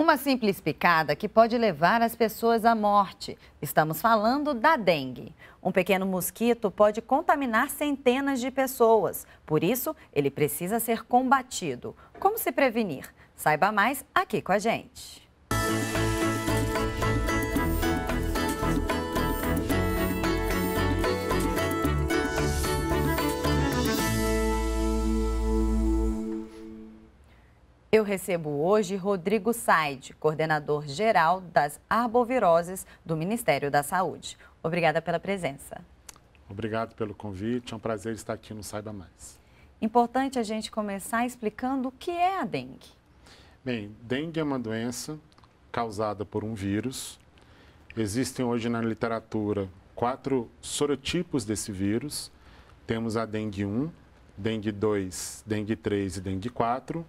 Uma simples picada que pode levar as pessoas à morte. Estamos falando da dengue. Um pequeno mosquito pode contaminar centenas de pessoas. Por isso, ele precisa ser combatido. Como se prevenir? Saiba mais aqui com a gente. Eu recebo hoje Rodrigo Said, coordenador geral das arboviroses do Ministério da Saúde. Obrigada pela presença. Obrigado pelo convite, é um prazer estar aqui no Saiba Mais. Importante a gente começar explicando o que é a dengue. Bem, dengue é uma doença causada por um vírus. Existem hoje na literatura quatro sorotipos desse vírus. Temos a dengue 1, dengue 2, dengue 3 e dengue 4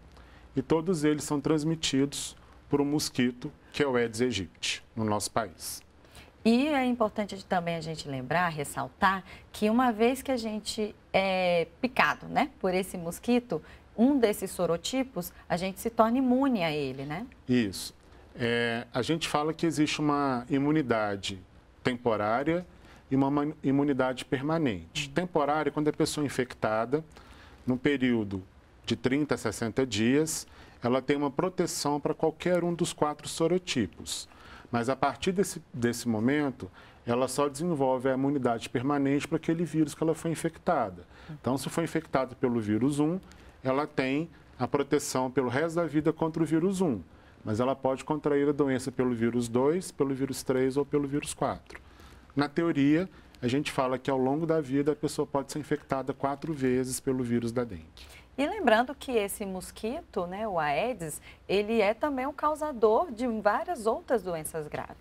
e todos eles são transmitidos por um mosquito, que é o Aedes aegypti, no nosso país. E é importante também a gente lembrar, ressaltar, que uma vez que a gente é picado né, por esse mosquito, um desses sorotipos, a gente se torna imune a ele, né? Isso. É, a gente fala que existe uma imunidade temporária e uma imunidade permanente. Uhum. Temporária, é quando a pessoa é infectada, num período de 30 a 60 dias, ela tem uma proteção para qualquer um dos quatro sorotipos. Mas a partir desse, desse momento, ela só desenvolve a imunidade permanente para aquele vírus que ela foi infectada. Então, se foi infectada pelo vírus 1, ela tem a proteção pelo resto da vida contra o vírus 1. Mas ela pode contrair a doença pelo vírus 2, pelo vírus 3 ou pelo vírus 4. Na teoria, a gente fala que ao longo da vida a pessoa pode ser infectada quatro vezes pelo vírus da dengue. E lembrando que esse mosquito, né, o Aedes, ele é também um causador de várias outras doenças graves.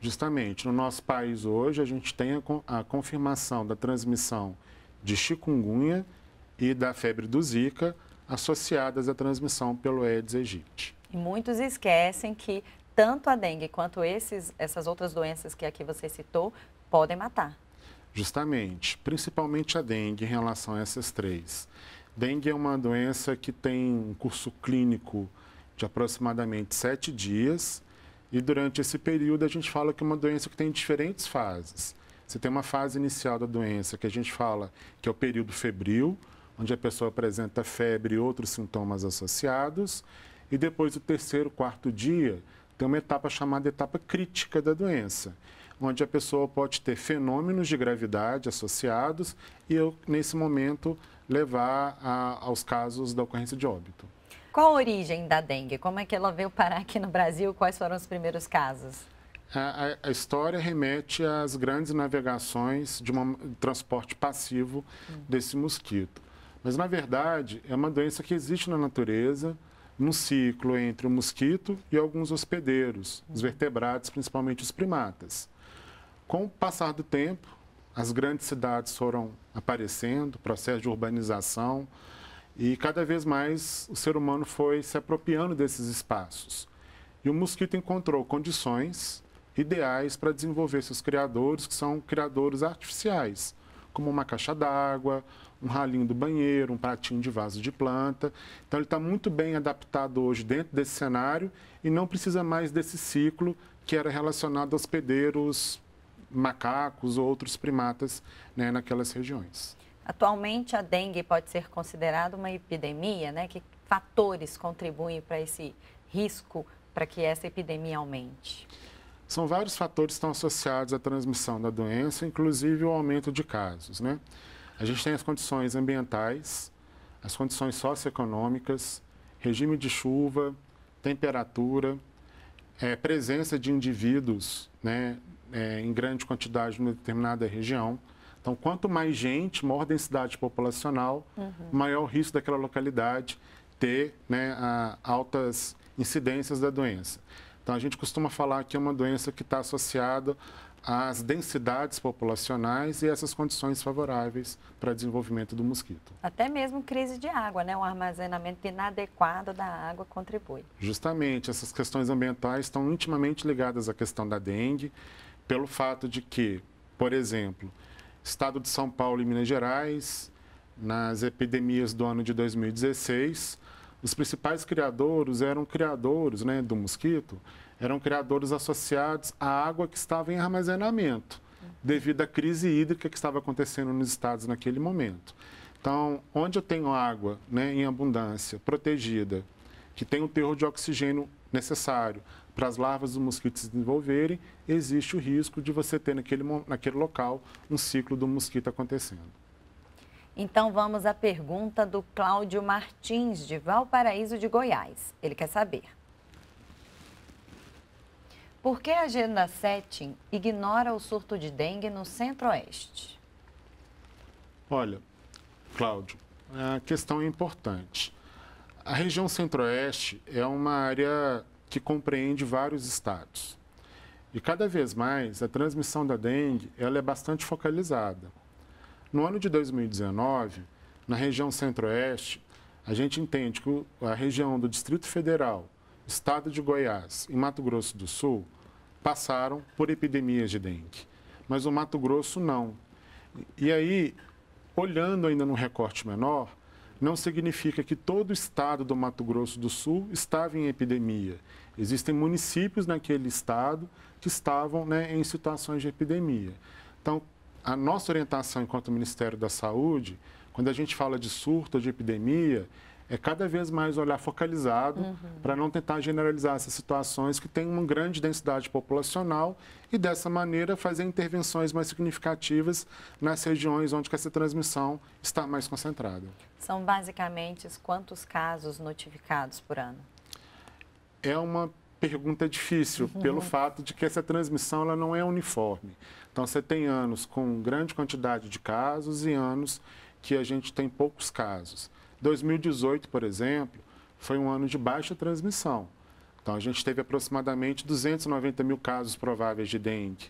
Justamente, no nosso país hoje a gente tem a, a confirmação da transmissão de chikungunya e da febre do Zika associadas à transmissão pelo Aedes aegypti. E muitos esquecem que tanto a dengue quanto esses, essas outras doenças que aqui você citou podem matar. Justamente, principalmente a dengue em relação a essas três. Dengue é uma doença que tem um curso clínico de aproximadamente sete dias. E durante esse período a gente fala que é uma doença que tem diferentes fases. Você tem uma fase inicial da doença que a gente fala que é o período febril, onde a pessoa apresenta febre e outros sintomas associados. E depois o terceiro, quarto dia, tem uma etapa chamada etapa crítica da doença, onde a pessoa pode ter fenômenos de gravidade associados e eu, nesse momento levar a, aos casos da ocorrência de óbito. Qual a origem da dengue? Como é que ela veio parar aqui no Brasil? Quais foram os primeiros casos? A, a, história remete às grandes navegações de um transporte passivo hum. desse mosquito. Mas, na verdade, é uma doença que existe na natureza, num ciclo entre o mosquito e alguns hospedeiros, os hum. vertebrados, principalmente os primatas. Com o passar do tempo, as grandes cidades foram aparecendo, processo de urbanização, e cada vez mais o ser humano foi se apropriando desses espaços. E o mosquito encontrou condições ideais para desenvolver seus criadores, que são criadores artificiais, como uma caixa d'água, um ralinho do banheiro, um pratinho de vaso de planta. Então, ele está muito bem adaptado hoje dentro desse cenário e não precisa mais desse ciclo que era relacionado a hospedeiros macacos ou outros primatas né, naquelas regiões. Atualmente, a dengue pode ser considerada uma epidemia, né? Que fatores contribuem para esse risco, para que essa epidemia aumente? São vários fatores que estão associados à transmissão da doença, inclusive o aumento de casos, né? A gente tem as condições ambientais, as condições socioeconômicas, regime de chuva, temperatura, é, presença de indivíduos né, é, em grande quantidade numa determinada região. Então, quanto mais gente, maior densidade populacional, uhum. maior o risco daquela localidade ter né, a, altas incidências da doença. Então, a gente costuma falar que é uma doença que está associada às densidades populacionais e essas condições favoráveis para desenvolvimento do mosquito. Até mesmo crise de água, né? um armazenamento inadequado da água contribui. Justamente, essas questões ambientais estão intimamente ligadas à questão da dengue pelo fato de que, por exemplo, estado de São Paulo e Minas Gerais, nas epidemias do ano de 2016, os principais criadores eram criadores né, do mosquito, eram criadores associados à água que estava em armazenamento, devido à crise hídrica que estava acontecendo nos estados naquele momento. Então, onde eu tenho água né, em abundância, protegida, que tem o terror de oxigênio necessário, para as larvas do mosquito se desenvolverem, existe o risco de você ter naquele, naquele local um ciclo do mosquito acontecendo. Então vamos à pergunta do Cláudio Martins, de Valparaíso de Goiás. Ele quer saber. Por que a agenda 7 ignora o surto de dengue no centro-oeste? Olha, Cláudio, a questão é importante. A região centro-oeste é uma área que compreende vários estados. E cada vez mais a transmissão da dengue ela é bastante focalizada. No ano de 2019, na região centro-oeste, a gente entende que a região do Distrito Federal, Estado de Goiás e Mato Grosso do Sul passaram por epidemias de dengue, mas o Mato Grosso não. E aí, olhando ainda num recorte menor, não significa que todo o estado do Mato Grosso do Sul estava em epidemia. Existem municípios naquele estado que estavam né, em situações de epidemia. Então, a nossa orientação enquanto Ministério da Saúde, quando a gente fala de surto, de epidemia, é cada vez mais olhar focalizado uhum. para não tentar generalizar essas situações que têm uma grande densidade populacional e, dessa maneira, fazer intervenções mais significativas nas regiões onde essa transmissão está mais concentrada. São basicamente quantos casos notificados por ano? É uma pergunta difícil uhum. pelo fato de que essa transmissão ela não é uniforme. Então, você tem anos com grande quantidade de casos e anos que a gente tem poucos casos. 2018, por exemplo, foi um ano de baixa transmissão. Então, a gente teve aproximadamente 290 mil casos prováveis de dengue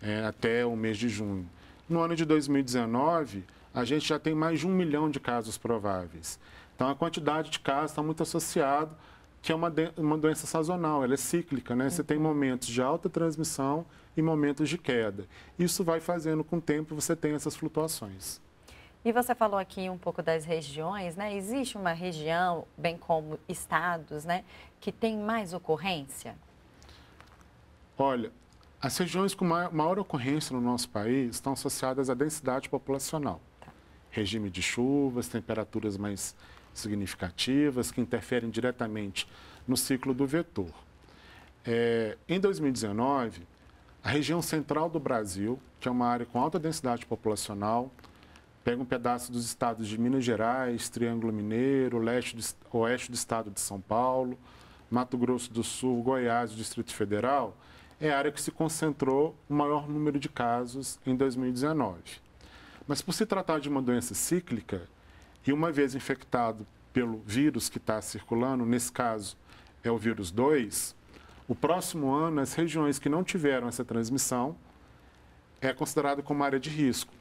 é, até o mês de junho. No ano de 2019, a gente já tem mais de um milhão de casos prováveis. Então, a quantidade de casos está muito associada, que é uma, uma doença sazonal, ela é cíclica, né? Você tem momentos de alta transmissão e momentos de queda. Isso vai fazendo com o tempo você tem essas flutuações. E você falou aqui um pouco das regiões, né? Existe uma região, bem como estados, né, que tem mais ocorrência? Olha, as regiões com maior, maior ocorrência no nosso país estão associadas à densidade populacional. Tá. Regime de chuvas, temperaturas mais significativas que interferem diretamente no ciclo do vetor. É, em 2019, a região central do Brasil, que é uma área com alta densidade populacional, Pega um pedaço dos estados de Minas Gerais, Triângulo Mineiro, leste do, oeste do estado de São Paulo, Mato Grosso do Sul, Goiás, Distrito Federal, é a área que se concentrou o maior número de casos em 2019. Mas por se tratar de uma doença cíclica, e uma vez infectado pelo vírus que está circulando, nesse caso é o vírus 2, o próximo ano as regiões que não tiveram essa transmissão é considerado como área de risco.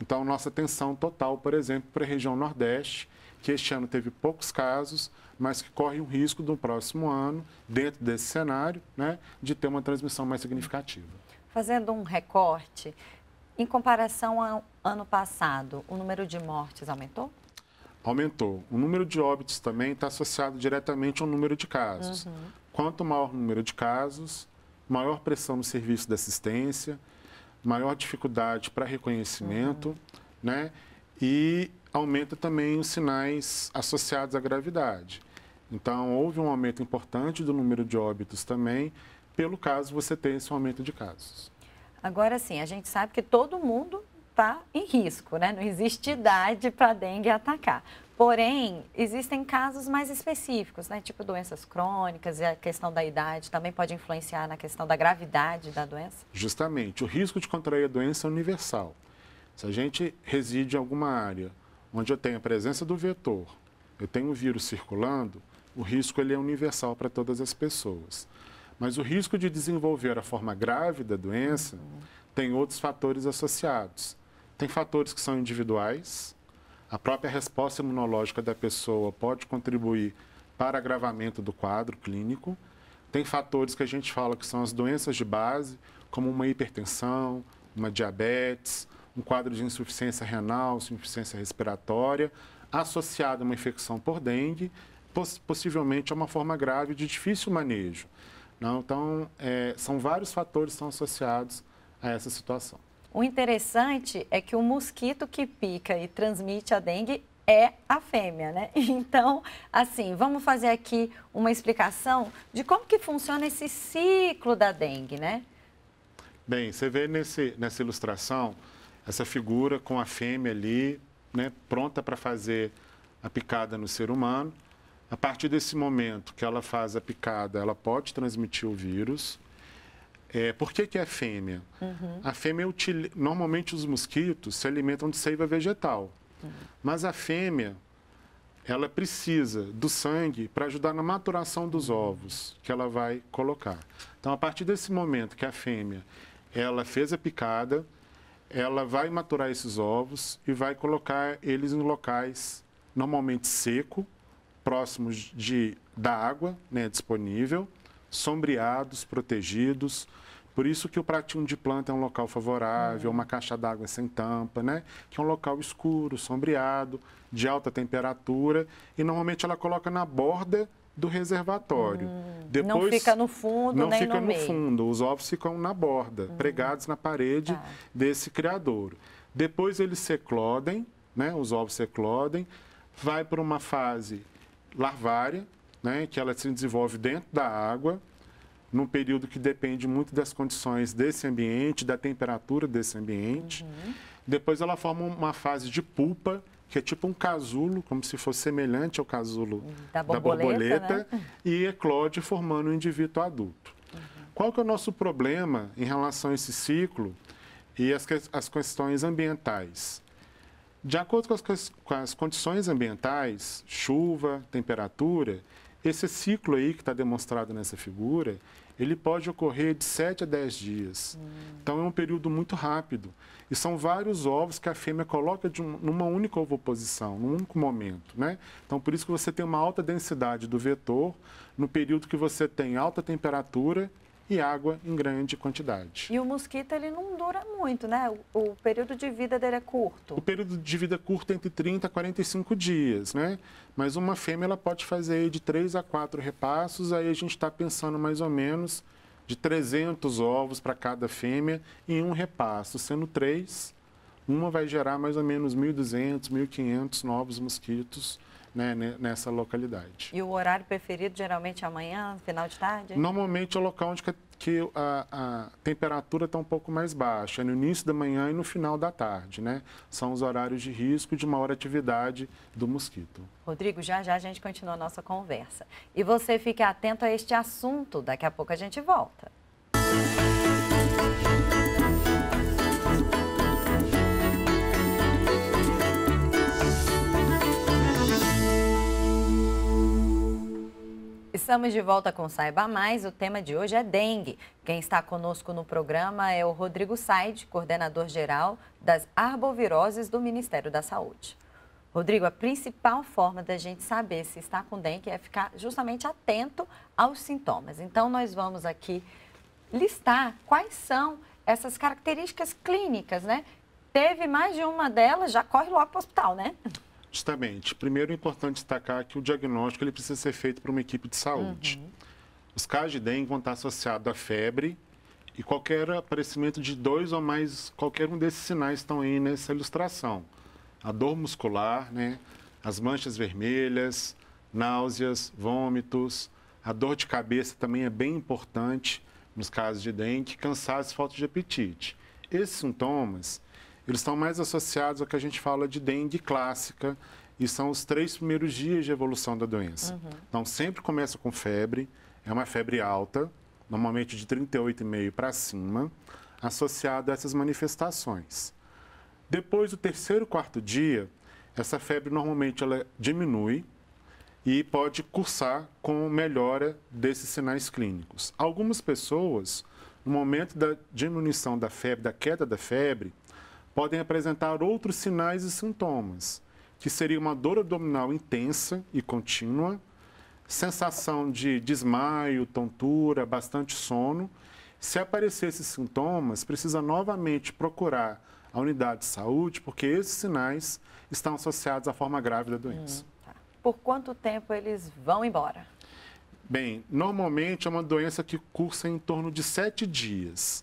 Então, nossa atenção total, por exemplo, para a região Nordeste, que este ano teve poucos casos, mas que corre um risco no próximo ano, dentro desse cenário, né, de ter uma transmissão mais significativa. Fazendo um recorte, em comparação ao ano passado, o número de mortes aumentou? Aumentou. O número de óbitos também está associado diretamente ao número de casos. Uhum. Quanto maior o número de casos, maior pressão no serviço de assistência, maior dificuldade para reconhecimento, uhum. né? E aumenta também os sinais associados à gravidade. Então, houve um aumento importante do número de óbitos também, pelo caso você ter esse aumento de casos. Agora sim, a gente sabe que todo mundo está em risco, né? Não existe idade para a dengue atacar. Porém, existem casos mais específicos, né? Tipo doenças crônicas e a questão da idade também pode influenciar na questão da gravidade da doença? Justamente. O risco de contrair a doença é universal. Se a gente reside em alguma área onde eu tenho a presença do vetor, eu tenho o vírus circulando, o risco ele é universal para todas as pessoas. Mas o risco de desenvolver a forma grave da doença uhum. tem outros fatores associados. Tem fatores que são individuais. A própria resposta imunológica da pessoa pode contribuir para agravamento do quadro clínico. Tem fatores que a gente fala que são as doenças de base, como uma hipertensão, uma diabetes, um quadro de insuficiência renal, insuficiência respiratória, associada a uma infecção por dengue, possivelmente a uma forma grave de difícil manejo. então, é, são vários fatores que estão associados a essa situação. O interessante é que o mosquito que pica e transmite a dengue é a fêmea, né? Então, assim, vamos fazer aqui uma explicação de como que funciona esse ciclo da dengue, né? Bem, você vê nesse, nessa ilustração essa figura com a fêmea ali, né, pronta para fazer a picada no ser humano. A partir desse momento que ela faz a picada, ela pode transmitir o vírus. É, por que, que é fêmea? Uhum. A fêmea, normalmente os mosquitos se alimentam de seiva vegetal, uhum. mas a fêmea, ela precisa do sangue para ajudar na maturação dos uhum. ovos que ela vai colocar. Então, a partir desse momento que a fêmea, ela fez a picada, ela vai maturar esses ovos e vai colocar eles em locais normalmente seco, próximos de, da água né, disponível, sombreados, protegidos. Por isso que o pratinho de planta é um local favorável, hum. uma caixa d'água sem tampa, né? Que é um local escuro, sombreado, de alta temperatura e normalmente ela coloca na borda do reservatório. Hum, Depois, não fica no fundo, não nem fica no, no fundo. Os ovos ficam na borda, hum, pregados na parede tá. desse criadouro. Depois eles seclodem, né? Os ovos seclodem, vai para uma fase larvária, né, que ela se desenvolve dentro da água, num período que depende muito das condições desse ambiente, da temperatura desse ambiente. Uhum. Depois ela forma uma fase de pulpa, que é tipo um casulo, como se fosse semelhante ao casulo hum, da borboleta, da borboleta né? e eclode formando um indivíduo adulto. Uhum. Qual que é o nosso problema em relação a esse ciclo e as, as questões ambientais? De acordo com as, com as condições ambientais, chuva, temperatura, esse ciclo aí que está demonstrado nessa figura, ele pode ocorrer de 7 a 10 dias. Hum. Então é um período muito rápido. E são vários ovos que a fêmea coloca um, numa única ovoposição, num único momento. Né? Então por isso que você tem uma alta densidade do vetor no período que você tem alta temperatura e água em grande quantidade. E o mosquito ele não dura muito, né? O, o período de vida dele é curto. O período de vida é curto é entre 30 a 45 dias, né? Mas uma fêmea ela pode fazer de 3 a 4 repassos, aí a gente está pensando mais ou menos de 300 ovos para cada fêmea em um repasso, sendo três, uma vai gerar mais ou menos 1.200, 1.500 novos mosquitos né, nessa localidade. E o horário preferido geralmente é amanhã, final de tarde? Normalmente é o local onde que a, a temperatura está um pouco mais baixa, é no início da manhã e no final da tarde, né? São os horários de risco de maior atividade do mosquito. Rodrigo, já já a gente continua a nossa conversa. E você fique atento a este assunto, daqui a pouco a gente volta. Música Estamos de volta com Saiba Mais. O tema de hoje é dengue. Quem está conosco no programa é o Rodrigo Said, coordenador geral das arboviroses do Ministério da Saúde. Rodrigo, a principal forma da gente saber se está com dengue é ficar justamente atento aos sintomas. Então, nós vamos aqui listar quais são essas características clínicas, né? Teve mais de uma delas, já corre logo para o hospital, né? Justamente. Primeiro, é importante destacar que o diagnóstico ele precisa ser feito por uma equipe de saúde. Uhum. Os casos de dengue vão estar associados à febre e qualquer aparecimento de dois ou mais, qualquer um desses sinais estão aí nessa ilustração. A dor muscular, né? as manchas vermelhas, náuseas, vômitos, a dor de cabeça também é bem importante nos casos de dengue, cansaço e falta de apetite. Esses sintomas, eles estão mais associados ao que a gente fala de dengue clássica, e são os três primeiros dias de evolução da doença. Uhum. Então, sempre começa com febre, é uma febre alta, normalmente de 38,5 para cima, associada a essas manifestações. Depois do terceiro, quarto dia, essa febre normalmente ela diminui e pode cursar com melhora desses sinais clínicos. Algumas pessoas, no momento da diminuição da febre, da queda da febre, podem apresentar outros sinais e sintomas, que seria uma dor abdominal intensa e contínua, sensação de desmaio, tontura, bastante sono. Se aparecer esses sintomas, precisa novamente procurar a unidade de saúde, porque esses sinais estão associados à forma grave da doença. Hum, tá. Por quanto tempo eles vão embora? Bem, normalmente é uma doença que cursa em torno de sete dias.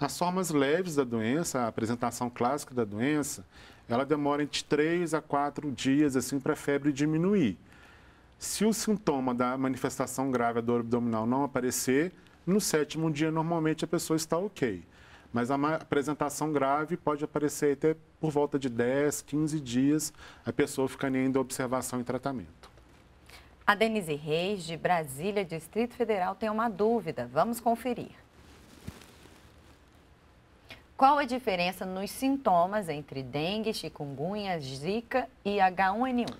As formas leves da doença, a apresentação clássica da doença, ela demora entre 3 a 4 dias assim para a febre diminuir. Se o sintoma da manifestação grave a dor abdominal não aparecer, no sétimo dia normalmente a pessoa está ok. Mas a apresentação grave pode aparecer até por volta de 10, 15 dias, a pessoa fica ainda em observação e tratamento. A Denise Reis, de Brasília, Distrito Federal, tem uma dúvida. Vamos conferir. Qual a diferença nos sintomas entre dengue, chikungunya, zika e H1N1?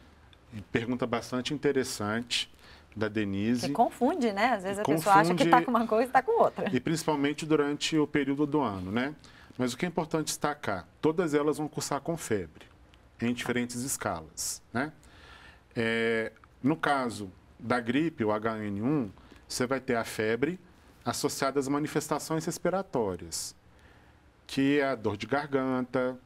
Pergunta bastante interessante da Denise. Que confunde, né? Às vezes a confunde, pessoa acha que está com uma coisa e está com outra. E principalmente durante o período do ano, né? Mas o que é importante destacar, todas elas vão cursar com febre, em diferentes escalas, né? É, no caso da gripe, o H1N1, você vai ter a febre associada às manifestações respiratórias que é a dor de garganta,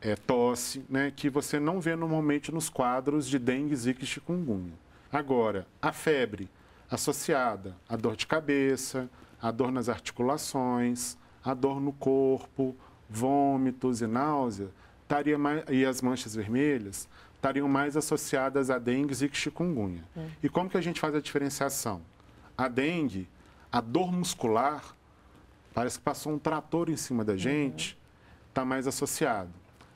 é tosse, né, que você não vê normalmente nos quadros de dengue, zika e chikungunya. Agora, a febre associada à dor de cabeça, à dor nas articulações, à dor no corpo, vômitos e náusea, estaria mais, e as manchas vermelhas estariam mais associadas à dengue, zika e chikungunya. É. E como que a gente faz a diferenciação? A dengue, a dor muscular Parece que passou um trator em cima da gente, está uhum. mais associado.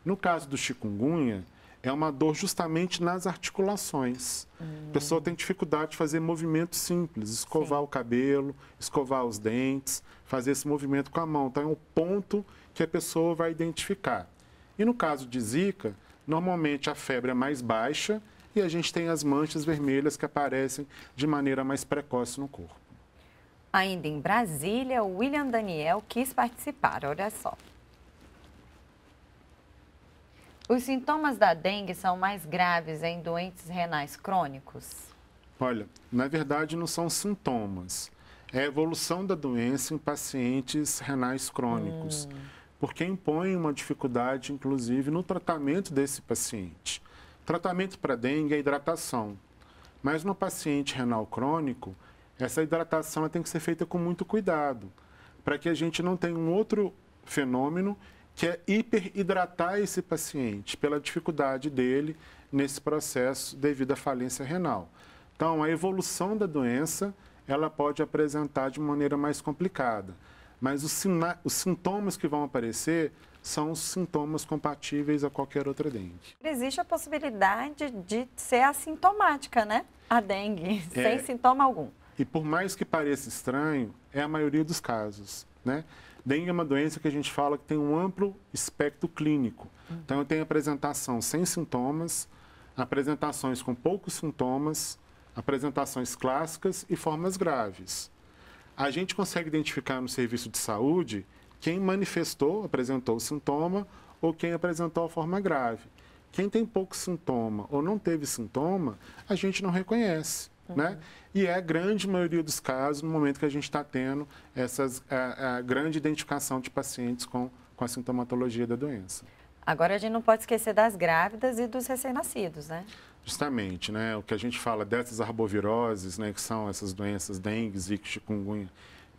No caso do chikungunya, é uma dor justamente nas articulações. Uhum. A pessoa tem dificuldade de fazer movimentos simples, escovar Sim. o cabelo, escovar os dentes, fazer esse movimento com a mão. Então, é um ponto que a pessoa vai identificar. E no caso de zika, normalmente a febre é mais baixa e a gente tem as manchas vermelhas que aparecem de maneira mais precoce no corpo. Ainda em Brasília, o William Daniel quis participar, olha só. Os sintomas da dengue são mais graves em doentes renais crônicos? Olha, na verdade não são sintomas. É a evolução da doença em pacientes renais crônicos, hum. porque impõe uma dificuldade, inclusive, no tratamento desse paciente. Tratamento para dengue é hidratação, mas no paciente renal crônico, essa hidratação tem que ser feita com muito cuidado, para que a gente não tenha um outro fenômeno que é hiperidratar esse paciente pela dificuldade dele nesse processo devido à falência renal. Então, a evolução da doença, ela pode apresentar de maneira mais complicada, mas os, os sintomas que vão aparecer são sintomas compatíveis a qualquer outra dengue. Existe a possibilidade de ser assintomática, né? A dengue, é, sem sintoma algum. E por mais que pareça estranho, é a maioria dos casos. Né? Dengue é uma doença que a gente fala que tem um amplo espectro clínico. Então, eu tenho apresentação sem sintomas, apresentações com poucos sintomas, apresentações clássicas e formas graves. A gente consegue identificar no serviço de saúde quem manifestou, apresentou o sintoma ou quem apresentou a forma grave. Quem tem pouco sintoma ou não teve sintoma, a gente não reconhece. Uhum. Né? E é a grande maioria dos casos no momento que a gente está tendo essa é, é, grande identificação de pacientes com, com a sintomatologia da doença. Agora a gente não pode esquecer das grávidas e dos recém-nascidos, né? Justamente, né? O que a gente fala dessas arboviroses, né, que são essas doenças dengue, zika, chikungunya,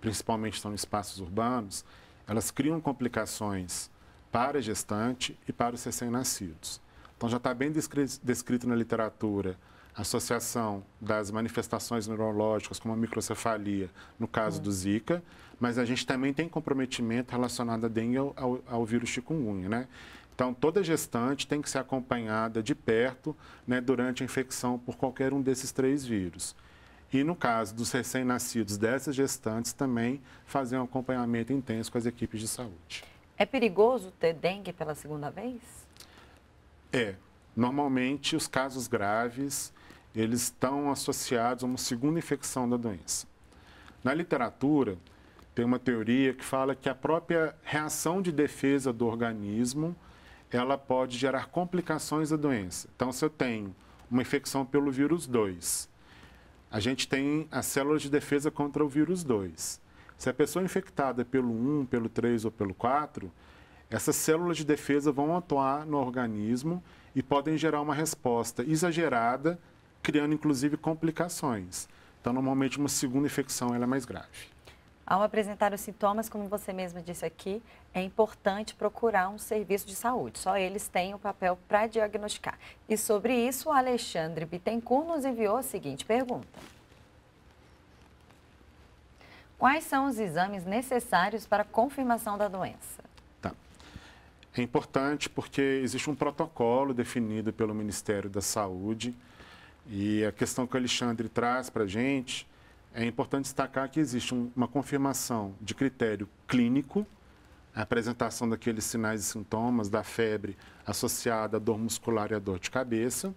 principalmente estão em espaços urbanos, elas criam complicações para a gestante e para os recém-nascidos. Então já está bem descrito na literatura associação das manifestações neurológicas, como a microcefalia, no caso uhum. do Zika, mas a gente também tem comprometimento relacionado à dengue ao, ao, ao vírus chikungunya, né? Então, toda gestante tem que ser acompanhada de perto né, durante a infecção por qualquer um desses três vírus. E no caso dos recém-nascidos dessas gestantes, também fazer um acompanhamento intenso com as equipes de saúde. É perigoso ter dengue pela segunda vez? É. Normalmente, os casos graves eles estão associados a uma segunda infecção da doença. Na literatura, tem uma teoria que fala que a própria reação de defesa do organismo, ela pode gerar complicações da doença. Então, se eu tenho uma infecção pelo vírus 2, a gente tem as células de defesa contra o vírus 2. Se a pessoa é infectada pelo 1, pelo 3 ou pelo 4, essas células de defesa vão atuar no organismo e podem gerar uma resposta exagerada criando inclusive complicações. Então, normalmente, uma segunda infecção ela é mais grave. Ao apresentar os sintomas, como você mesma disse aqui, é importante procurar um serviço de saúde. Só eles têm o papel para diagnosticar. E sobre isso, o Alexandre Bittencourt nos enviou a seguinte pergunta. Quais são os exames necessários para a confirmação da doença? Tá. É importante porque existe um protocolo definido pelo Ministério da Saúde e a questão que o Alexandre traz para a gente, é importante destacar que existe uma confirmação de critério clínico, a apresentação daqueles sinais e sintomas da febre associada à dor muscular e à dor de cabeça,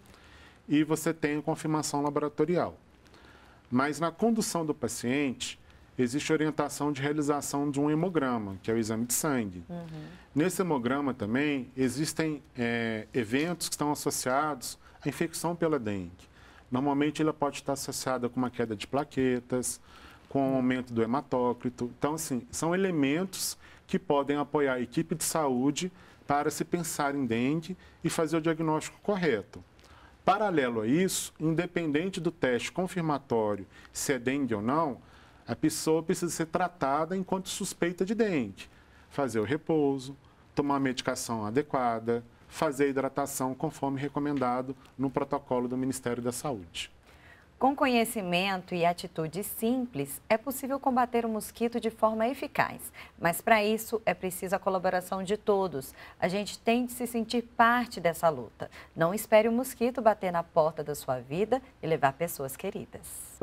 e você tem a confirmação laboratorial. Mas na condução do paciente, existe orientação de realização de um hemograma, que é o exame de sangue. Uhum. Nesse hemograma também existem é, eventos que estão associados à infecção pela dengue. Normalmente ela pode estar associada com uma queda de plaquetas, com o um aumento do hematócrito. Então, assim, são elementos que podem apoiar a equipe de saúde para se pensar em dengue e fazer o diagnóstico correto. Paralelo a isso, independente do teste confirmatório se é dengue ou não, a pessoa precisa ser tratada enquanto suspeita de dengue. Fazer o repouso, tomar a medicação adequada, fazer a hidratação conforme recomendado no protocolo do Ministério da Saúde. Com conhecimento e atitudes simples, é possível combater o mosquito de forma eficaz. Mas para isso é preciso a colaboração de todos. A gente tem de se sentir parte dessa luta. Não espere o mosquito bater na porta da sua vida e levar pessoas queridas.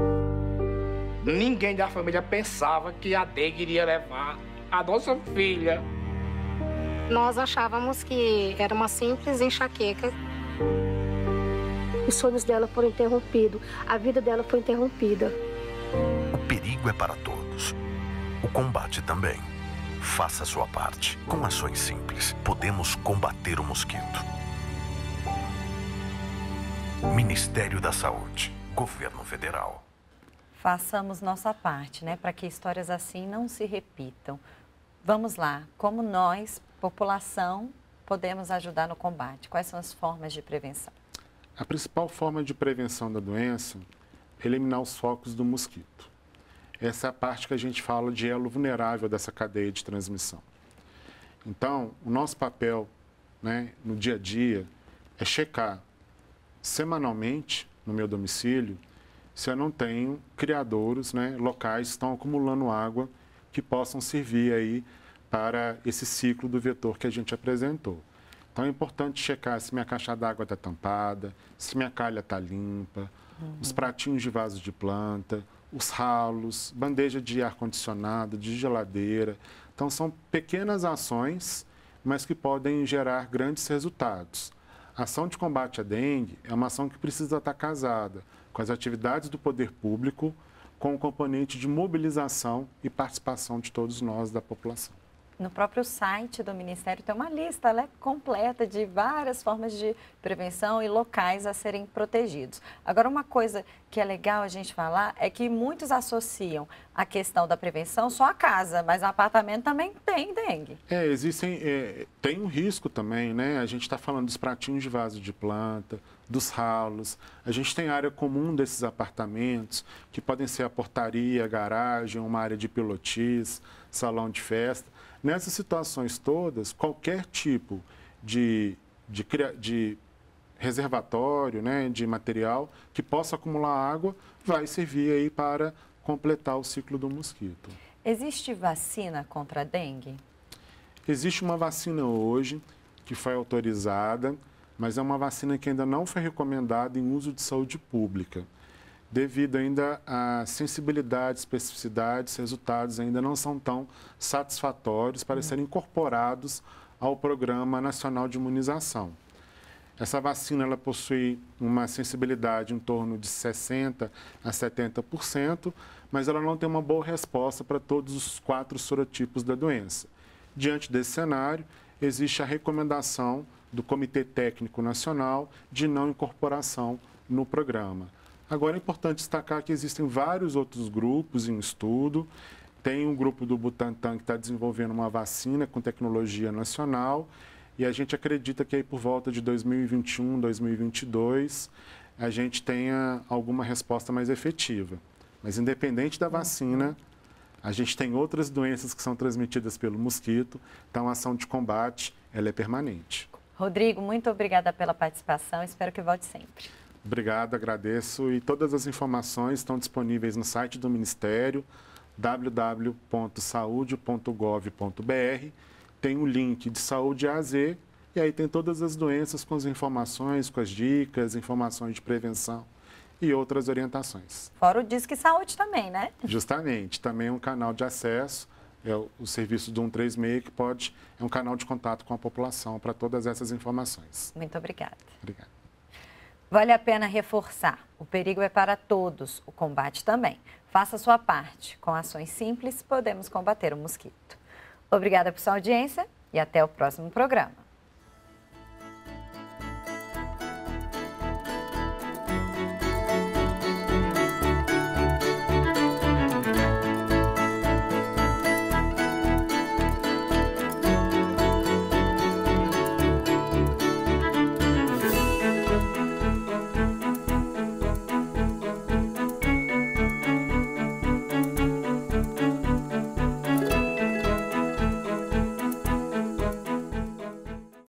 Ninguém da família pensava que a Deg iria levar a nossa filha nós achávamos que era uma simples enxaqueca. Os sonhos dela foram interrompidos, a vida dela foi interrompida. O perigo é para todos, o combate também. Faça sua parte. Com ações simples, podemos combater o mosquito. Ministério da Saúde, Governo Federal. Façamos nossa parte, né, para que histórias assim não se repitam. Vamos lá, como nós população podemos ajudar no combate? Quais são as formas de prevenção? A principal forma de prevenção da doença é eliminar os focos do mosquito. Essa é a parte que a gente fala de elo vulnerável dessa cadeia de transmissão. Então, o nosso papel né, no dia a dia é checar semanalmente no meu domicílio se eu não tenho criadouros, né, locais que estão acumulando água que possam servir aí para esse ciclo do vetor que a gente apresentou. Então é importante checar se minha caixa d'água está tampada, se minha calha está limpa, uhum. os pratinhos de vaso de planta, os ralos, bandeja de ar-condicionado, de geladeira. Então são pequenas ações, mas que podem gerar grandes resultados. A ação de combate à dengue é uma ação que precisa estar tá casada com as atividades do poder público, com o componente de mobilização e participação de todos nós da população. No próprio site do Ministério tem uma lista né, completa de várias formas de prevenção e locais a serem protegidos. Agora, uma coisa que é legal a gente falar é que muitos associam a questão da prevenção só a casa, mas apartamento também tem dengue. É, existem, é, tem um risco também, né? A gente está falando dos pratinhos de vaso de planta, dos ralos. A gente tem área comum desses apartamentos, que podem ser a portaria, a garagem, uma área de pilotis, salão de festa. Nessas situações todas, qualquer tipo de, de, de reservatório, né, de material que possa acumular água, vai servir aí para completar o ciclo do mosquito. Existe vacina contra a dengue? Existe uma vacina hoje que foi autorizada, mas é uma vacina que ainda não foi recomendada em uso de saúde pública devido ainda à sensibilidade, especificidades, resultados ainda não são tão satisfatórios para uhum. serem incorporados ao Programa Nacional de Imunização. Essa vacina ela possui uma sensibilidade em torno de 60% a 70%, mas ela não tem uma boa resposta para todos os quatro sorotipos da doença. Diante desse cenário, existe a recomendação do Comitê Técnico Nacional de não incorporação no programa. Agora é importante destacar que existem vários outros grupos em estudo. Tem um grupo do Butantan que está desenvolvendo uma vacina com tecnologia nacional e a gente acredita que aí por volta de 2021, 2022, a gente tenha alguma resposta mais efetiva. Mas independente da vacina, a gente tem outras doenças que são transmitidas pelo mosquito, então a ação de combate ela é permanente. Rodrigo, muito obrigada pela participação, espero que volte sempre. Obrigado, agradeço. E todas as informações estão disponíveis no site do Ministério, www.saude.gov.br. Tem o um link de Saúde AZ e aí tem todas as doenças com as informações, com as dicas, informações de prevenção e outras orientações. Fora o Disque Saúde também, né? Justamente, também é um canal de acesso, é o serviço do 136 que pode, é um canal de contato com a população para todas essas informações. Muito obrigada. Obrigado. Vale a pena reforçar: o perigo é para todos, o combate também. Faça sua parte. Com ações simples, podemos combater o mosquito. Obrigada por sua audiência e até o próximo programa.